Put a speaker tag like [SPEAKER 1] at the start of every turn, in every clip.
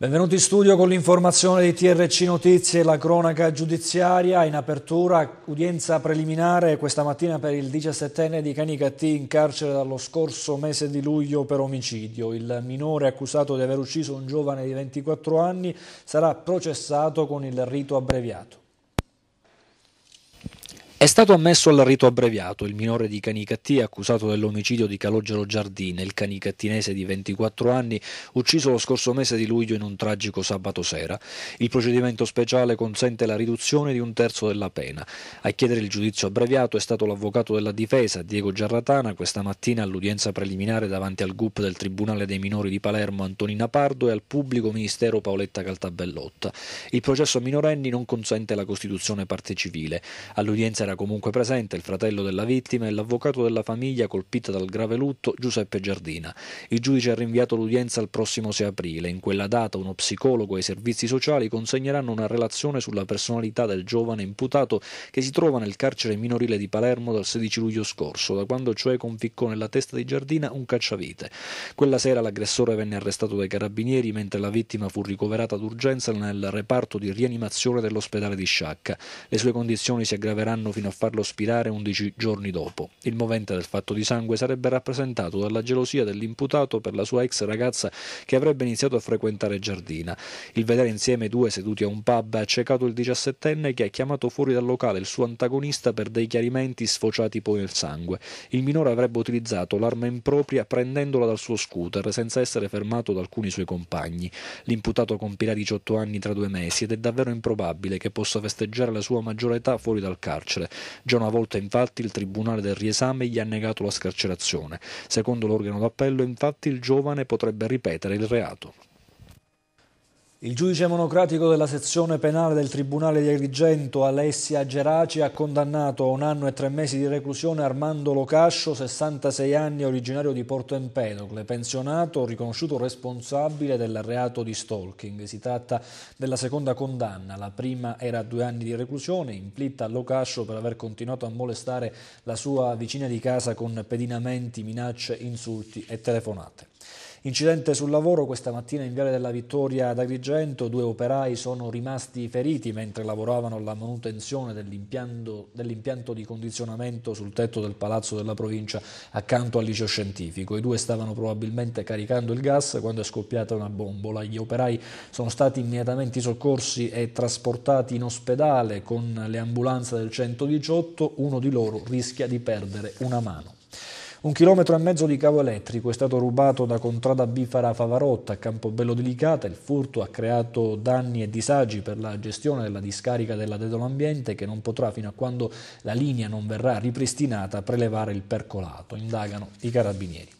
[SPEAKER 1] Benvenuti in studio con l'informazione di TRC Notizie, la cronaca giudiziaria. In apertura, udienza preliminare questa mattina per il 17enne di Canicattì in carcere dallo scorso mese di luglio per omicidio. Il minore accusato di aver ucciso un giovane di 24 anni sarà processato con il rito abbreviato. È stato ammesso al rito abbreviato il minore di Canicattì accusato dell'omicidio di Calogero Giardini, il canicattinese di 24 anni, ucciso lo scorso mese di luglio in un tragico sabato sera. Il procedimento speciale consente la riduzione di un terzo della pena. A chiedere il giudizio abbreviato è stato l'avvocato della difesa Diego Giarratana questa mattina all'udienza preliminare davanti al GUP del Tribunale dei minori di Palermo Antonina Pardo e al pubblico ministero Paoletta Caltabellotta. Il processo a minorenni non consente la costituzione parte civile. All'udienza era comunque presente il fratello della vittima e l'avvocato della famiglia colpita dal grave lutto Giuseppe Giardina. Il giudice ha rinviato l'udienza al prossimo 6 aprile. In quella data uno psicologo e i servizi sociali consegneranno una relazione sulla personalità del giovane imputato che si trova nel carcere minorile di Palermo dal 16 luglio scorso, da quando cioè conficcò nella testa di Giardina un cacciavite. Quella sera l'aggressore venne arrestato dai carabinieri mentre la vittima fu ricoverata d'urgenza nel reparto di rianimazione dell'ospedale di Sciacca. Le sue condizioni si aggraveranno fino a farlo spirare 11 giorni dopo. Il movente del fatto di sangue sarebbe rappresentato dalla gelosia dell'imputato per la sua ex ragazza che avrebbe iniziato a frequentare Giardina. Il vedere insieme due seduti a un pub ha accecato il 17enne che ha chiamato fuori dal locale il suo antagonista per dei chiarimenti sfociati poi nel sangue. Il minore avrebbe utilizzato l'arma impropria prendendola dal suo scooter senza essere fermato da alcuni suoi compagni. L'imputato compirà 18 anni tra due mesi ed è davvero improbabile che possa festeggiare la sua maggiore età fuori dal carcere. Già una volta infatti il Tribunale del riesame gli ha negato la scarcerazione. Secondo l'organo d'appello infatti il giovane potrebbe ripetere il reato. Il giudice monocratico della sezione penale del Tribunale di Agrigento, Alessia Geraci, ha condannato a un anno e tre mesi di reclusione Armando Locascio, 66 anni, originario di Porto Empedocle, pensionato, riconosciuto responsabile del reato di stalking. Si tratta della seconda condanna, la prima era due anni di reclusione, inflitta a Locascio per aver continuato a molestare la sua vicina di casa con pedinamenti, minacce, insulti e telefonate. Incidente sul lavoro questa mattina in Viale della Vittoria ad Agrigento, due operai sono rimasti feriti mentre lavoravano alla manutenzione dell'impianto dell di condizionamento sul tetto del Palazzo della Provincia accanto al liceo scientifico. I due stavano probabilmente caricando il gas quando è scoppiata una bombola. Gli operai sono stati immediatamente soccorsi e trasportati in ospedale con le ambulanze del 118, uno di loro rischia di perdere una mano. Un chilometro e mezzo di cavo elettrico è stato rubato da Contrada Bifara Favarotta a Campobello di Licata. Il furto ha creato danni e disagi per la gestione della discarica della Ambiente che non potrà, fino a quando la linea non verrà ripristinata, prelevare il percolato, indagano i carabinieri.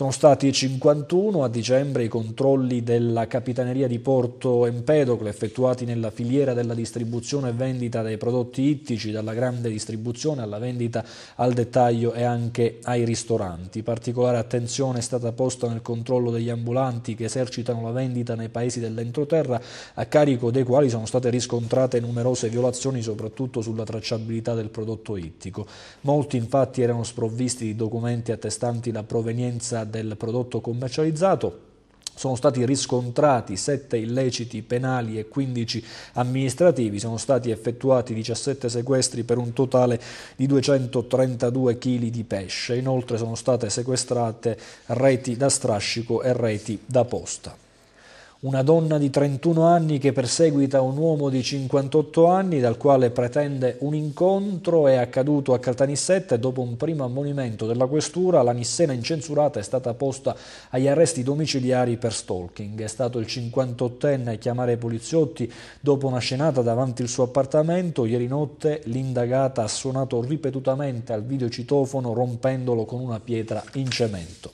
[SPEAKER 1] Sono stati 51 a dicembre i controlli della Capitaneria di Porto Empedocle effettuati nella filiera della distribuzione e vendita dei prodotti ittici, dalla grande distribuzione alla vendita al dettaglio e anche ai ristoranti. Particolare attenzione è stata posta nel controllo degli ambulanti che esercitano la vendita nei paesi dell'entroterra, a carico dei quali sono state riscontrate numerose violazioni, soprattutto sulla tracciabilità del prodotto ittico. Molti infatti erano sprovvisti di documenti attestanti la provenienza del prodotto commercializzato sono stati riscontrati 7 illeciti penali e 15 amministrativi, sono stati effettuati 17 sequestri per un totale di 232 kg di pesce, inoltre sono state sequestrate reti da strascico e reti da posta una donna di 31 anni che perseguita un uomo di 58 anni dal quale pretende un incontro è accaduto a Caltanissette dopo un primo ammonimento della questura la Nissena incensurata è stata posta agli arresti domiciliari per stalking. È stato il 58enne a chiamare i poliziotti dopo una scenata davanti al suo appartamento. Ieri notte l'indagata ha suonato ripetutamente al videocitofono rompendolo con una pietra in cemento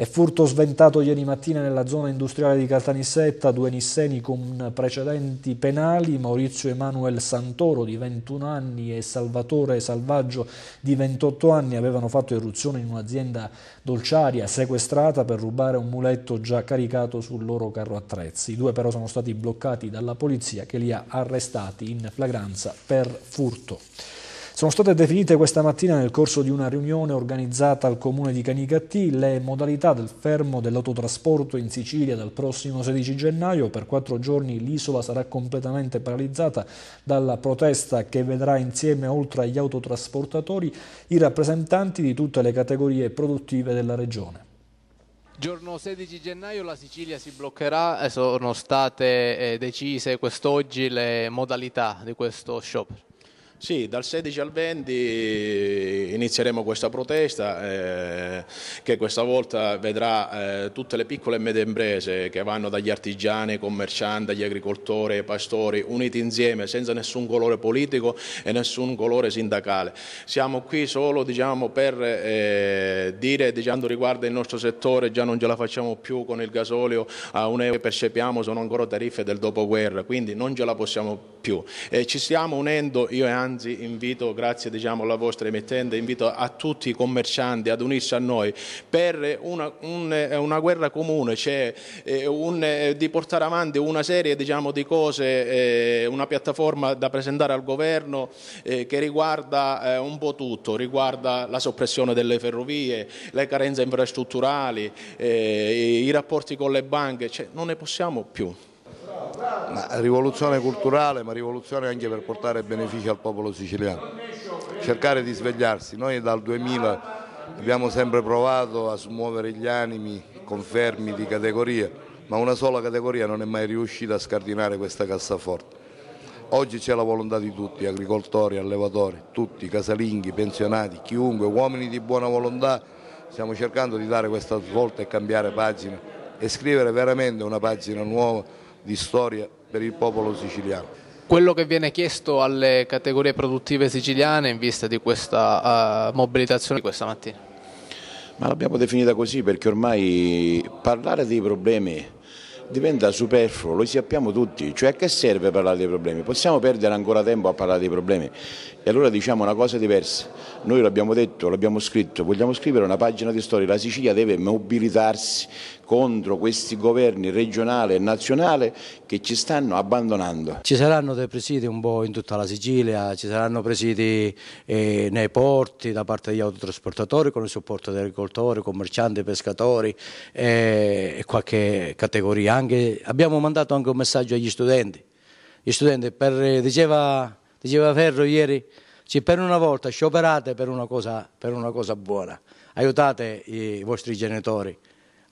[SPEAKER 1] e furto sventato ieri mattina nella zona industriale di Caltanissetta, due nisseni con precedenti penali, Maurizio Emanuel Santoro di 21 anni e Salvatore Salvaggio di 28 anni avevano fatto irruzione in un'azienda dolciaria sequestrata per rubare un muletto già caricato sul loro carro attrezzi. I due però sono stati bloccati dalla polizia che li ha arrestati in flagranza per furto. Sono state definite questa mattina nel corso di una riunione organizzata al comune di Canicattì le modalità del fermo dell'autotrasporto in Sicilia dal prossimo 16 gennaio. Per quattro giorni l'isola sarà completamente paralizzata dalla protesta che vedrà insieme oltre agli autotrasportatori i rappresentanti di tutte le categorie produttive della regione.
[SPEAKER 2] Giorno 16 gennaio la Sicilia si bloccherà e sono state eh, decise quest'oggi le modalità di questo sciopero. Sì, dal 16 al 20 inizieremo questa protesta eh, che questa volta vedrà eh, tutte le piccole e medie imprese che vanno dagli artigiani, ai commercianti, agli agricoltori, ai pastori, uniti insieme senza nessun colore politico e nessun colore sindacale. Siamo qui solo diciamo, per eh, dire diciamo, riguardo il nostro settore già non ce la facciamo più con il gasolio a un euro che percepiamo sono ancora tariffe del dopoguerra, quindi non ce la possiamo più. ci stiamo unendo io e Angelo anzi invito, grazie diciamo, alla vostra emittente, invito a tutti i commercianti ad unirsi a noi per una, un, eh, una guerra comune, cioè eh, un, eh, di portare avanti una serie diciamo, di cose, una piattaforma da presentare al governo che riguarda un po' tutto, riguarda la soppressione delle ferrovie, le carenze infrastrutturali, i rapporti con le banche, cioè, non ne possiamo
[SPEAKER 3] più. Ma rivoluzione culturale, ma rivoluzione anche per portare benefici al popolo siciliano. Cercare di svegliarsi. Noi dal 2000 abbiamo sempre provato a smuovere gli animi con fermi di categoria, ma una sola categoria non è mai riuscita a scardinare questa cassaforte. Oggi c'è la volontà di tutti, agricoltori, allevatori, tutti, casalinghi, pensionati, chiunque, uomini di buona volontà, stiamo cercando di dare questa svolta e cambiare pagina e scrivere veramente una pagina nuova di storia per il popolo siciliano.
[SPEAKER 2] Quello che viene chiesto alle categorie produttive siciliane in vista di questa uh, mobilitazione di questa mattina? Ma l'abbiamo definita così perché ormai parlare dei problemi diventa superfluo, lo sappiamo tutti, cioè a che serve parlare dei problemi? Possiamo perdere ancora tempo a parlare dei problemi e allora diciamo una cosa diversa, noi l'abbiamo detto, l'abbiamo scritto, vogliamo scrivere una pagina di storia, la Sicilia deve mobilitarsi, contro questi governi regionale e nazionale che ci stanno abbandonando.
[SPEAKER 4] Ci saranno dei presidi un po' in tutta la Sicilia, ci saranno presidi eh, nei porti da parte degli autotrasportatori con il supporto degli agricoltori, commercianti, pescatori eh, e qualche categoria. Anche, abbiamo mandato anche un messaggio agli studenti. Gli studenti per, diceva, diceva Ferro ieri, cioè per una volta scioperate per una cosa, per una cosa buona, aiutate
[SPEAKER 2] i vostri genitori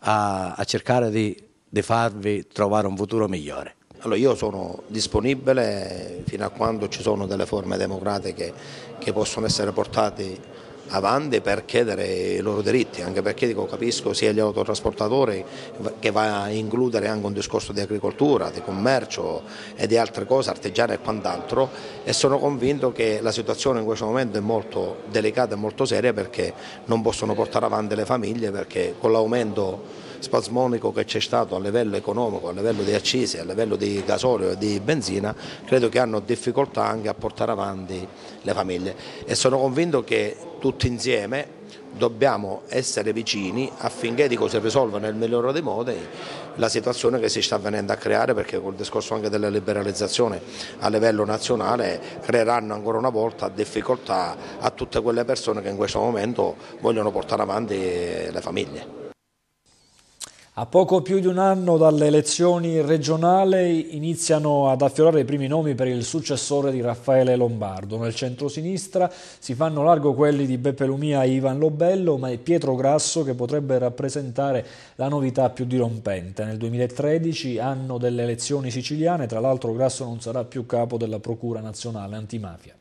[SPEAKER 2] a, a cercare di, di farvi trovare un futuro migliore. Allora io sono disponibile fino a quando ci sono delle forme democratiche che possono essere portate avanti per chiedere i loro diritti, anche perché dico, capisco sia gli autotrasportatori che va a includere anche un discorso di agricoltura, di commercio e di altre cose, artigiane e quant'altro e sono convinto che la situazione in questo momento è molto delicata e molto seria perché non possono portare avanti le famiglie perché con l'aumento spasmonico che c'è stato a livello economico, a livello di accise, a livello di gasolio e di benzina, credo che hanno difficoltà anche a portare avanti le famiglie e sono convinto che tutti insieme dobbiamo essere vicini affinché dico, si risolva nel migliore dei modi la situazione che si sta venendo a creare perché col discorso anche della liberalizzazione a livello nazionale creeranno ancora una volta difficoltà a tutte quelle persone che in questo momento vogliono portare avanti le famiglie.
[SPEAKER 1] A poco più di un anno dalle elezioni regionali iniziano ad affiorare i primi nomi per il successore di Raffaele Lombardo. Nel centro-sinistra si fanno largo quelli di Beppe Lumia e Ivan Lobello, ma è Pietro Grasso che potrebbe rappresentare la novità più dirompente. Nel 2013, anno delle elezioni siciliane, tra l'altro Grasso non sarà più capo della Procura Nazionale Antimafia.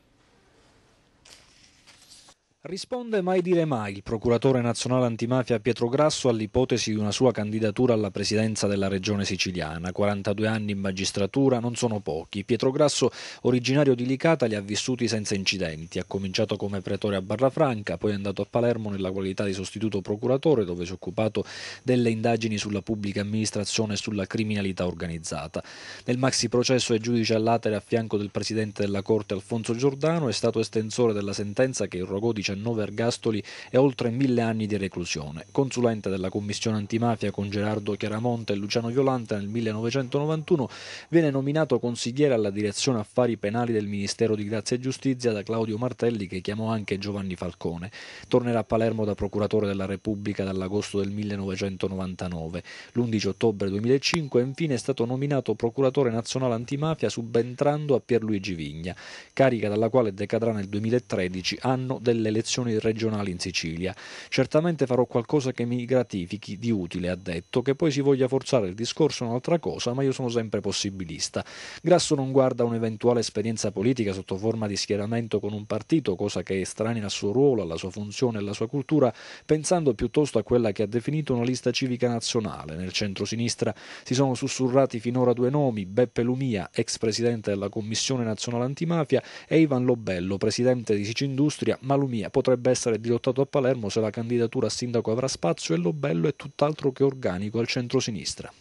[SPEAKER 1] Risponde mai dire mai il procuratore nazionale antimafia Pietro Grasso all'ipotesi di una sua candidatura alla presidenza della regione siciliana. 42 anni in magistratura non sono pochi. Pietro Grasso, originario di Licata, li ha vissuti senza incidenti. Ha cominciato come pretore a Barrafranca, poi è andato a Palermo nella qualità di sostituto procuratore dove si è occupato delle indagini sulla pubblica amministrazione e sulla criminalità organizzata. Nel maxi processo è giudice all'atere a fianco del presidente della Corte Alfonso Giordano, è stato estensore della sentenza che irrogò 19 19 ergastoli e oltre mille anni di reclusione. Consulente della Commissione Antimafia con Gerardo Chiaramonte e Luciano Violante nel 1991 viene nominato consigliere alla direzione affari penali del Ministero di Grazia e Giustizia da Claudio Martelli che chiamò anche Giovanni Falcone. Tornerà a Palermo da procuratore della Repubblica dall'agosto del 1999. L'11 ottobre 2005 infine è stato nominato procuratore nazionale antimafia subentrando a Pierluigi Vigna, carica dalla quale decadrà nel 2013, anno delle elezioni elezioni regionali in Sicilia. Certamente farò qualcosa che mi gratifichi di utile, ha detto, che poi si voglia forzare il discorso è un'altra cosa, ma io sono sempre possibilista. Grasso non guarda un'eventuale esperienza politica sotto forma di schieramento con un partito, cosa che è estranea al suo ruolo, alla sua funzione e alla sua cultura, pensando piuttosto a quella che ha definito una lista civica nazionale. Nel centro-sinistra si sono sussurrati finora due nomi, Beppe Lumia, ex presidente della Commissione Nazionale Antimafia, e Ivan Lobello, presidente di Sicindustria, ma Lumia potrebbe essere dirottato a Palermo se la candidatura a sindaco avrà spazio e lo bello è tutt'altro che organico al centro-sinistra.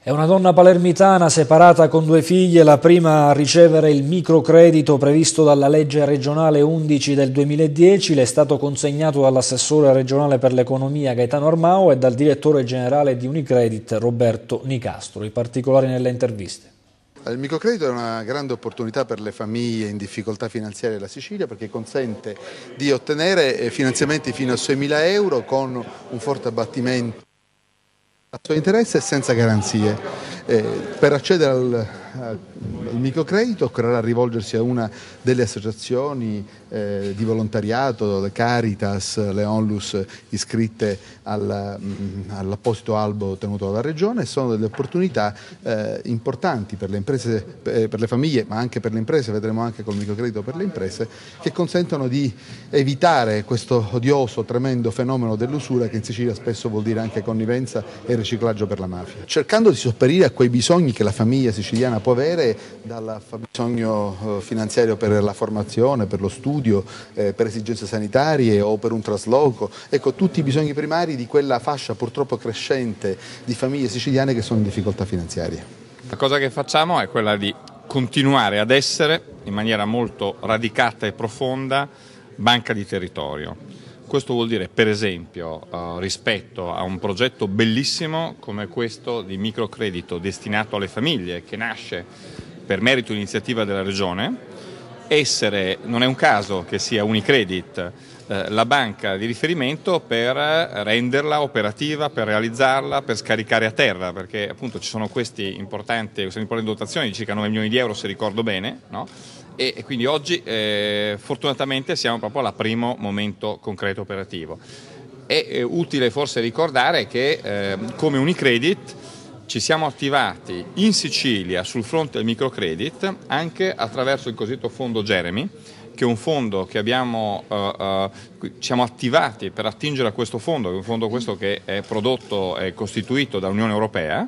[SPEAKER 1] È una donna palermitana separata con due figlie, la prima a ricevere il microcredito previsto dalla legge regionale 11 del 2010, le è stato consegnato dall'assessore regionale per l'economia Gaetano Armao e dal direttore generale di Unicredit Roberto Nicastro. I particolari nelle interviste.
[SPEAKER 3] Il microcredito è una grande opportunità per le famiglie in difficoltà finanziarie della Sicilia perché consente di ottenere eh, finanziamenti fino a 6.000 euro con un forte abbattimento a suo interesse e senza garanzie. Eh, per accedere al, al microcredito occorrerà rivolgersi a una delle associazioni eh, di volontariato, le Caritas, le Onlus iscritte mm, all'apposito albo tenuto dalla Regione sono delle opportunità eh, importanti per le, imprese, eh, per le famiglie ma anche per le imprese, vedremo anche col microcredito per le imprese, che consentono di evitare questo odioso, tremendo fenomeno dell'usura che in Sicilia spesso vuol dire anche connivenza e riciclaggio per la mafia. Cercando di sopperire a quei bisogni che la famiglia siciliana può avere, dal bisogno eh, finanziario per la formazione, per lo studio, eh, per esigenze sanitarie o per un trasloco, ecco tutti i bisogni primari di quella fascia purtroppo crescente di famiglie siciliane che sono in difficoltà finanziarie.
[SPEAKER 5] La cosa che facciamo è quella di continuare ad essere in maniera molto radicata e profonda banca di territorio questo vuol dire, per esempio, eh, rispetto a un progetto bellissimo come questo di microcredito destinato alle famiglie che nasce per merito iniziativa della Regione, essere, non è un caso che sia Unicredit eh, la banca di riferimento per renderla operativa, per realizzarla, per scaricare a terra, perché appunto ci sono queste importanti, dotazioni di circa 9 milioni di euro se ricordo bene, no? e, quindi oggi eh, fortunatamente siamo proprio al primo momento concreto operativo. È, utile forse ricordare che eh, come Unicredit ci siamo attivati in Sicilia sul fronte del microcredit anche attraverso il cosiddetto fondo Jeremy, che un fondo che abbiamo, eh, eh, siamo attivati per attingere a questo fondo, un fondo questo che è prodotto e costituito dall'Unione Europea,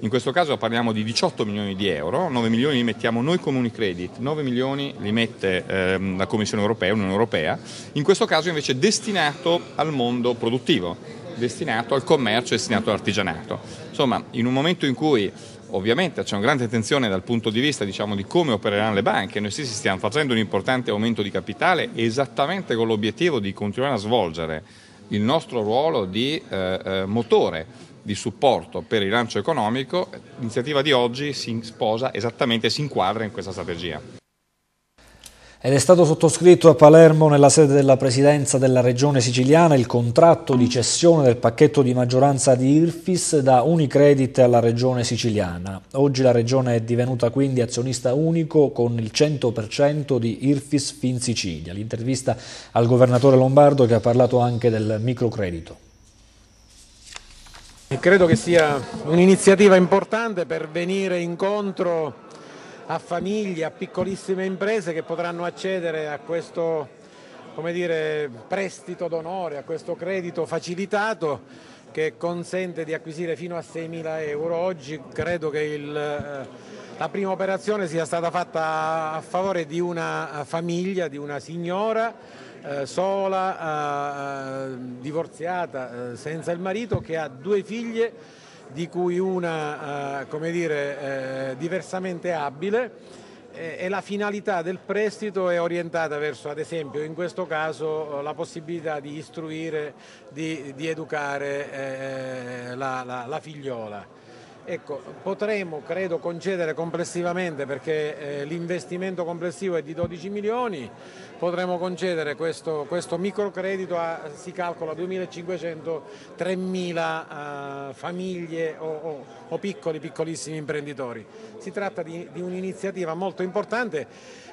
[SPEAKER 5] in questo caso parliamo di 18 milioni di euro, 9 milioni li mettiamo noi come Unicredit, 9 milioni li mette ehm, la Commissione Europea, Unione Europea, in questo caso invece destinato al mondo produttivo, destinato al commercio, destinato all'artigianato. Insomma, in un momento in cui Ovviamente c'è una grande attenzione dal punto di vista diciamo, di come opereranno le banche, noi stessi stiamo facendo un importante aumento di capitale esattamente con l'obiettivo di continuare a svolgere il nostro ruolo di eh, eh motore di supporto per il rilancio economico, l'iniziativa di oggi si sposa esattamente, si inquadra in questa strategia
[SPEAKER 1] ed è stato sottoscritto a Palermo nella sede della presidenza della regione siciliana il contratto di cessione del pacchetto di maggioranza di Irfis da Unicredit alla regione siciliana. Oggi la regione è divenuta quindi azionista unico con il 100% di Irfis Fin Sicilia. L'intervista al governatore Lombardo che ha parlato anche del microcredito.
[SPEAKER 4] Credo che sia
[SPEAKER 1] un'iniziativa
[SPEAKER 4] importante per venire incontro a famiglie, a piccolissime imprese che potranno accedere a questo dire, prestito d'onore, a questo credito facilitato che consente di acquisire fino a 6.000 euro. Oggi credo che il, eh, la prima operazione sia stata fatta a favore di una famiglia, di una signora eh, sola, eh, divorziata, senza il marito, che ha due figlie di cui una eh, dire, eh, diversamente abile eh, e la finalità del prestito è orientata verso, ad esempio, in questo caso la possibilità di istruire, di, di educare la, la, la figliola. Ecco, potremo, credo, concedere complessivamente, perché eh, l'investimento complessivo è di 12 milioni, potremo concedere questo, questo microcredito a, si calcola, 2.500-3.000 eh, famiglie o, o, o, piccoli, piccolissimi imprenditori. Si tratta di, di un'iniziativa molto importante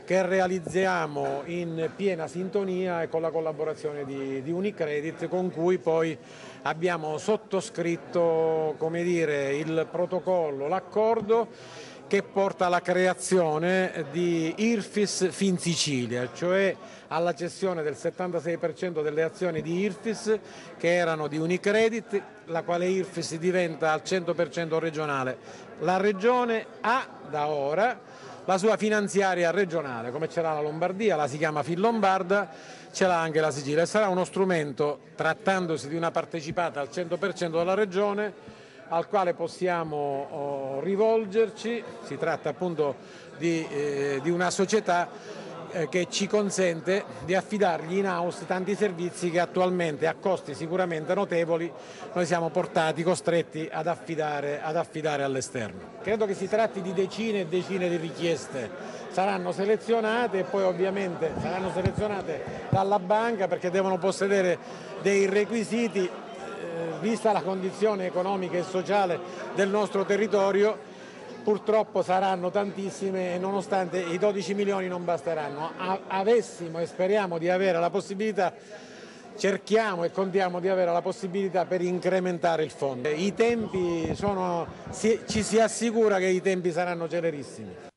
[SPEAKER 4] che realizziamo in piena sintonia e con la collaborazione di, di Unicredit con cui poi abbiamo sottoscritto dire, il protocollo, l'accordo che porta alla creazione di Irfis Fin Sicilia, cioè alla cessione del 76% delle azioni di Irfis che erano di Unicredit, la quale Irfis diventa al 100% regionale. La regione ha da ora la sua finanziaria regionale, come ce l'ha la Lombardia, la si chiama Fin ce l'ha anche la Sicilia e sarà uno strumento, trattandosi di una partecipata al 100% della regione, al quale possiamo oh, rivolgerci, si tratta appunto di, eh, di una società eh, che ci consente di affidargli in house tanti servizi che attualmente a costi sicuramente notevoli noi siamo portati, costretti ad affidare, ad affidare all'esterno. Credo che si tratti di decine e decine di richieste, saranno selezionate e poi ovviamente saranno selezionate dalla banca perché devono possedere dei requisiti eh, vista la condizione economica e sociale del nostro territorio purtroppo saranno tantissime e nonostante i 12 milioni non basteranno. avessimo e speriamo di avere la possibilità cerchiamo e contiamo di avere la possibilità per incrementare il fondo. I tempi Sono, si, ci si assicura che i tempi saranno celerissimi.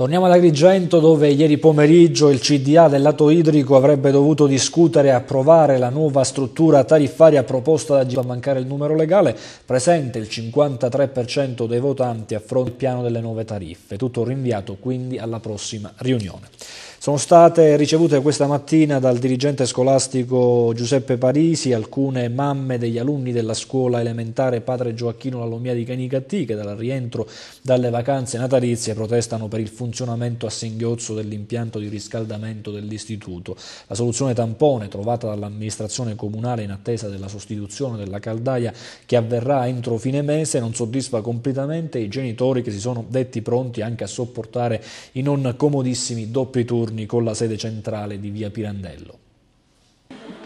[SPEAKER 1] Torniamo ad Agrigento dove ieri pomeriggio il CDA del lato idrico avrebbe dovuto discutere e approvare la nuova struttura tariffaria proposta da Giro a mancare il numero legale, presente il 53% dei votanti a fronte del piano delle nuove tariffe, tutto rinviato quindi alla prossima riunione. Sono state ricevute questa mattina dal dirigente scolastico Giuseppe Parisi alcune mamme degli alunni della scuola elementare Padre Gioacchino Lallomia di Canicattì che dal rientro dalle vacanze natalizie protestano per il funzionamento a singhiozzo dell'impianto di riscaldamento dell'istituto. La soluzione tampone trovata dall'amministrazione comunale in attesa della sostituzione della caldaia che avverrà entro fine mese non soddisfa completamente i genitori che si sono detti pronti anche a sopportare i non comodissimi doppi turni giorni con la sede centrale di via Pirandello.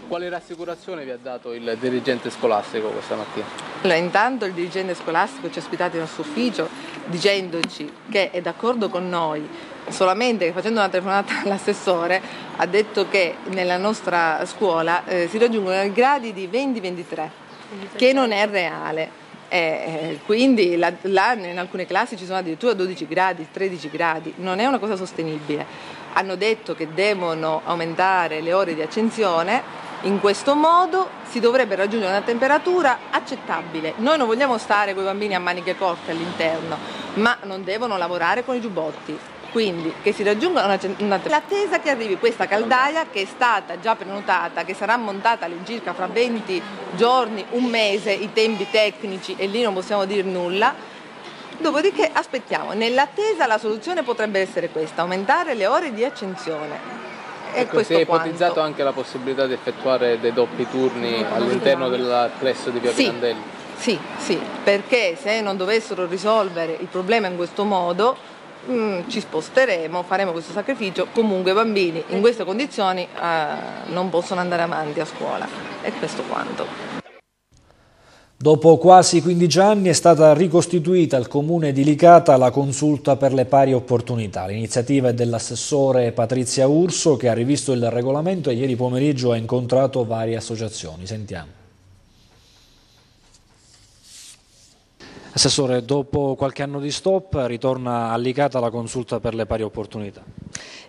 [SPEAKER 2] Quale rassicurazione vi ha dato il dirigente scolastico questa mattina?
[SPEAKER 6] Allora, intanto il dirigente scolastico ci ha ospitato nel suo ufficio dicendoci che è d'accordo con noi, solamente facendo una telefonata all'assessore ha detto che nella nostra scuola eh, si raggiungono i gradi di 20-23, che non è reale. Eh, eh, quindi là, là in alcune classi ci sono addirittura 12 gradi, 13 gradi, non è una cosa sostenibile. Hanno detto che devono aumentare le ore di accensione, in questo modo si dovrebbe raggiungere una temperatura accettabile. Noi non vogliamo stare con i bambini a maniche corte all'interno, ma non devono lavorare con i giubbotti quindi che si raggiunga una, una l'attesa che arrivi questa caldaia che è stata già prenotata, che sarà montata all'incirca fra 20 giorni, un mese, i tempi tecnici e lì non possiamo dire nulla. Dopodiché aspettiamo, nell'attesa la soluzione potrebbe essere questa, aumentare le ore di accensione. E ecco, si è quanto. ipotizzato anche
[SPEAKER 2] la possibilità di effettuare dei doppi turni all'interno del plesso di Via sì. Pirandelli.
[SPEAKER 6] Sì, sì, perché se non dovessero risolvere il problema in questo modo Mm, ci sposteremo, faremo questo sacrificio, comunque i bambini in queste condizioni eh, non possono andare avanti a scuola e questo quanto.
[SPEAKER 1] Dopo quasi 15 anni è stata ricostituita al comune di Licata la consulta per le pari opportunità. L'iniziativa è dell'assessore Patrizia Urso che ha rivisto il regolamento e ieri pomeriggio ha incontrato varie associazioni. Sentiamo. Assessore, dopo qualche anno di stop ritorna allicata la consulta per le pari opportunità.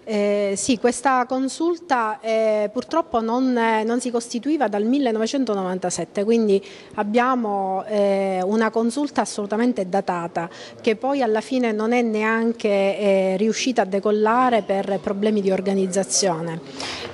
[SPEAKER 7] Eh, sì, questa consulta eh, purtroppo non, eh, non, si costituiva dal 1997, quindi abbiamo eh, una consulta assolutamente datata che poi alla fine non è neanche eh, riuscita a decollare per problemi di organizzazione.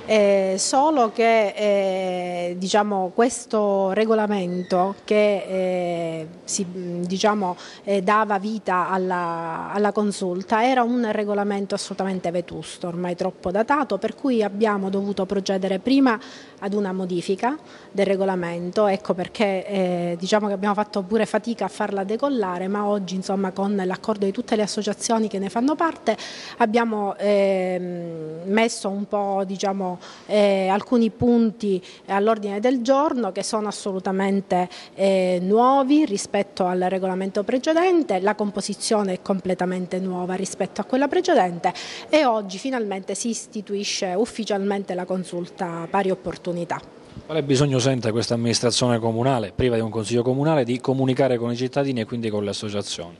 [SPEAKER 7] Eh, solo che eh, diciamo, questo regolamento che eh, si, diciamo, eh, dava vita alla, alla, consulta era un regolamento assolutamente vetusto, ormai troppo datato, per cui abbiamo dovuto procedere prima ad una modifica del regolamento, ecco perché eh, diciamo che abbiamo fatto pure fatica a farla decollare, ma oggi insomma, con l'accordo di tutte le associazioni che ne fanno parte abbiamo ehm, messo un po' diciamo, eh, alcuni punti eh, all'ordine del giorno che sono assolutamente eh, nuovi rispetto al regolamento precedente, la composizione è completamente nuova rispetto a quella precedente e oggi finalmente si istituisce ufficialmente la consulta pari opportunità.
[SPEAKER 1] Quale bisogno sente questa amministrazione comunale, priva di un consiglio comunale, di comunicare con i cittadini e quindi con le associazioni?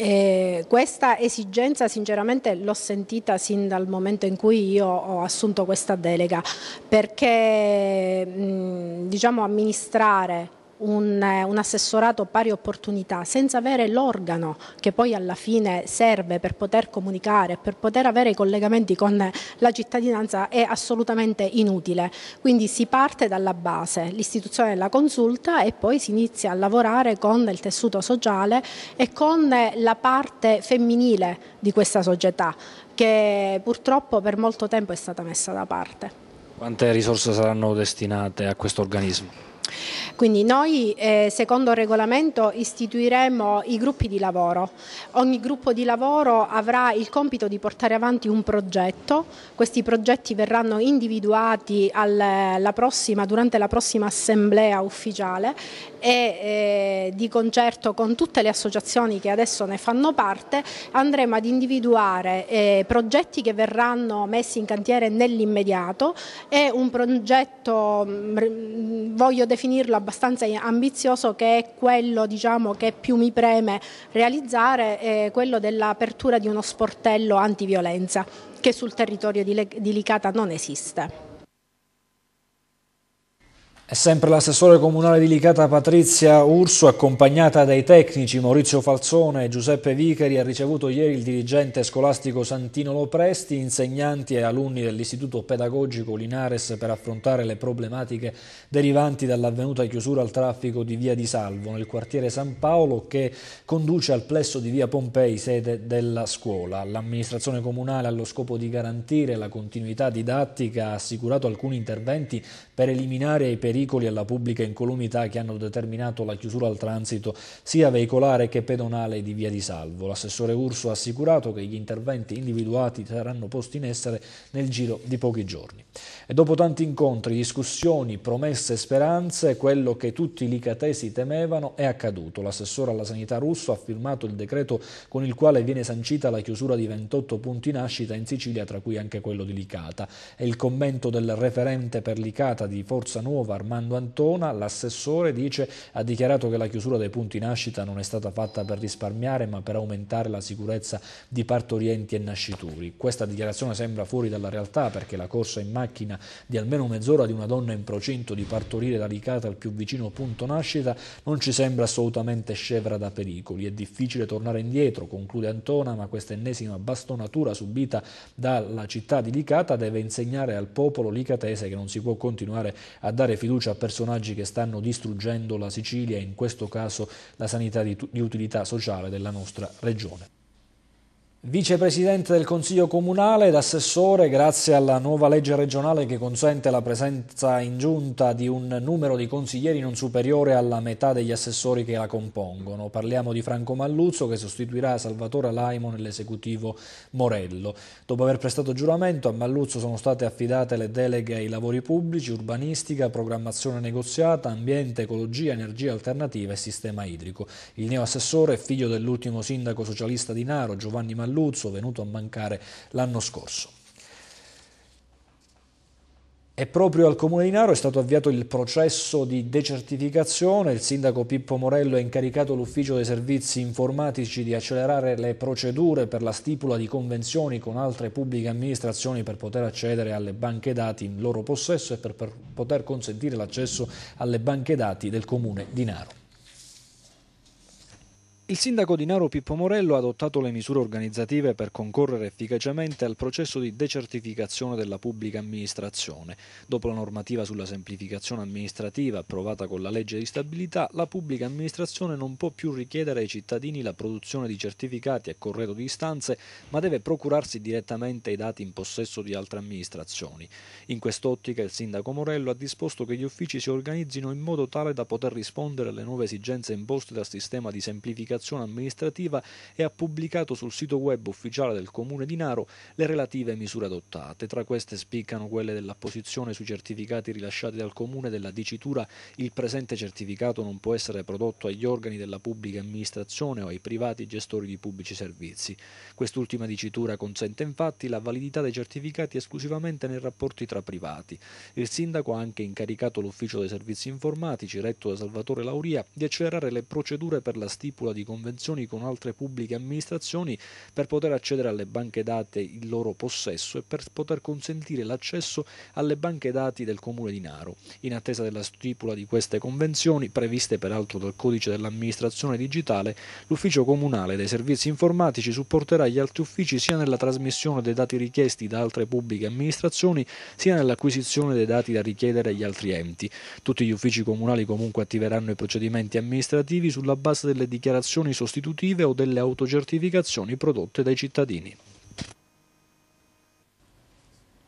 [SPEAKER 7] Eh, questa esigenza sinceramente l'ho sentita sin dal momento in cui io ho assunto questa delega perché mh, mm, diciamo, amministrare un, eh, un, assessorato pari opportunità senza avere l'organo che poi alla fine serve per poter comunicare, per poter avere i collegamenti con la cittadinanza è assolutamente inutile. Quindi si parte dalla base, l'istituzione della consulta e poi si inizia a lavorare con il tessuto sociale e con la parte femminile di questa società che purtroppo per molto tempo è stata messa da parte.
[SPEAKER 1] Quante risorse saranno destinate a questo organismo?
[SPEAKER 7] Quindi noi eh, secondo regolamento istituiremo i gruppi di lavoro. Ogni gruppo di lavoro avrà il compito di portare avanti un progetto. Questi progetti verranno individuati al, la prossima, durante la prossima assemblea ufficiale e eh, di concerto con tutte le associazioni che adesso ne fanno parte andremo ad individuare eh, progetti che verranno messi in cantiere nell'immediato e un progetto mh, mm, voglio definire definirlo abbastanza ambizioso che è quello diciamo, che più mi preme realizzare, è quello dell'apertura di uno sportello antiviolenza che sul territorio di, Le- di Licata non esiste.
[SPEAKER 1] È sempre l'assessore comunale di Licata Patrizia Urso, accompagnata dai tecnici Maurizio Falzone e Giuseppe Vicari, ha ricevuto ieri il dirigente scolastico Santino Lopresti, insegnanti e alunni dell'Istituto Pedagogico Linares per affrontare le problematiche derivanti dall'avvenuta chiusura al traffico di Via di Salvo nel quartiere San Paolo che conduce al plesso di Via Pompei, sede della scuola. L'amministrazione comunale allo scopo di garantire la continuità didattica ha assicurato alcuni interventi per eliminare i pericoli pericoli alla pubblica incolumità che hanno determinato la chiusura al transito sia veicolare che pedonale di Via di Salvo. L'assessore Urso ha assicurato che gli interventi individuati saranno posti in essere nel giro di pochi giorni. E dopo tanti incontri, discussioni, promesse e speranze, quello che tutti i licatesi temevano è accaduto. L'assessore alla sanità russo ha firmato il decreto con il quale viene sancita la chiusura di 28 punti nascita in Sicilia, tra cui anche quello di Licata. E il commento del referente per Licata di Forza Nuova, Armando Armando Antona, l'assessore dice ha dichiarato che la chiusura dei punti nascita non è stata fatta per risparmiare ma per aumentare la sicurezza di partorienti e nascituri. Questa dichiarazione sembra fuori dalla realtà perché la corsa in macchina di almeno mezz'ora di una donna in procinto di partorire da Licata al più vicino punto nascita non ci sembra assolutamente scevra da pericoli. È difficile tornare indietro, conclude Antona, ma questa ennesima bastonatura subita dalla città di Licata deve insegnare al popolo licatese che non si può continuare a dare fiducia fiducia a personaggi che stanno distruggendo la Sicilia e in questo caso la sanità di, di utilità sociale della nostra regione. Vicepresidente del Consiglio Comunale ed Assessore, grazie alla nuova legge regionale che consente la presenza in giunta di un numero di consiglieri non superiore alla metà degli assessori che la compongono. Parliamo di Franco Malluzzo che sostituirà Salvatore Laimo nell'esecutivo Morello. Dopo aver prestato giuramento a Malluzzo sono state affidate le deleghe ai lavori pubblici, urbanistica, programmazione negoziata, ambiente, ecologia, energia alternativa e sistema idrico. Il neo assessore è figlio dell'ultimo sindaco socialista di Naro, Giovanni Malluzzo, Malluzzo, venuto a mancare l'anno scorso. E proprio al Comune di Naro è stato avviato il processo di decertificazione, il sindaco Pippo Morello ha incaricato l'ufficio dei servizi informatici di accelerare le procedure per la stipula di convenzioni con altre pubbliche amministrazioni per poter accedere alle banche dati in loro possesso e per, per poter consentire l'accesso alle banche dati del Comune di Naro. Il sindaco di Naro Pippo Morello ha adottato le misure organizzative per concorrere efficacemente al processo di decertificazione della pubblica amministrazione. Dopo la normativa sulla semplificazione amministrativa approvata con la legge di stabilità, la pubblica amministrazione non può più richiedere ai cittadini la produzione di certificati a corredo di istanze, ma deve procurarsi direttamente i dati in possesso di altre amministrazioni. In quest'ottica il sindaco Morello ha disposto che gli uffici si organizzino in modo tale da poter rispondere alle nuove esigenze imposte dal sistema di semplificazione comunicazione amministrativa e ha pubblicato sul sito web ufficiale del Comune di Naro le relative misure adottate. Tra queste spiccano quelle dell'apposizione sui certificati rilasciati dal Comune della dicitura il presente certificato non può essere prodotto agli organi della pubblica amministrazione o ai privati gestori di pubblici servizi. Quest'ultima dicitura consente infatti la validità dei certificati esclusivamente nei rapporti tra privati. Il sindaco ha anche incaricato l'ufficio dei servizi informatici, retto da Salvatore Lauria, di accelerare le procedure per la stipula di convenzioni con altre pubbliche amministrazioni per poter accedere alle banche date in loro possesso e per poter consentire l'accesso alle banche dati del Comune di Naro. In attesa della stipula di queste convenzioni, previste peraltro dal Codice dell'amministrazione digitale, l'Ufficio Comunale dei Servizi Informatici supporterà gli altri uffici sia nella trasmissione dei dati richiesti da altre pubbliche amministrazioni, sia nell'acquisizione dei dati da richiedere agli altri enti. Tutti gli uffici comunali comunque attiveranno i procedimenti amministrativi sulla base delle dichiarazioni prestazioni sostitutive o delle autocertificazioni prodotte dai cittadini.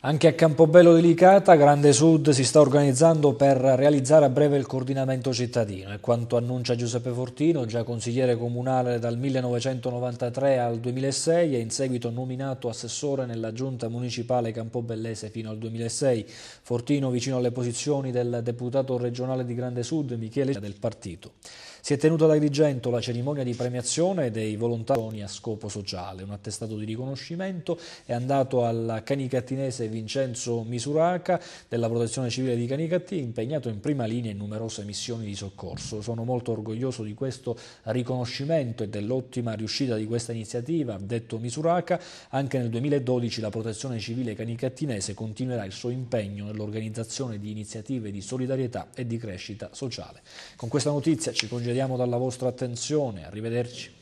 [SPEAKER 1] Anche a Campobello di Licata, Grande Sud si sta organizzando per realizzare a breve il coordinamento cittadino. È quanto annuncia Giuseppe Fortino, già consigliere comunale dal 1993 al 2006 e in seguito nominato assessore nella giunta municipale Campobellese fino al 2006. Fortino vicino alle posizioni del deputato regionale di Grande Sud, Michele del partito. Si è tenuta ad Agrigento la cerimonia di premiazione dei volontari a scopo sociale. Un attestato di riconoscimento è andato alla canicatinese Vincenzo Misuraca della Protezione Civile di Canicattì, impegnato in prima linea in numerose missioni di soccorso. Sono molto orgoglioso di questo riconoscimento e dell'ottima riuscita di questa iniziativa, ha detto Misuraca. Anche nel 2012 la Protezione Civile canicattinese continuerà il suo impegno nell'organizzazione di iniziative di solidarietà e di crescita sociale. Con questa notizia ci congediamo dalla vostra attenzione. Arrivederci.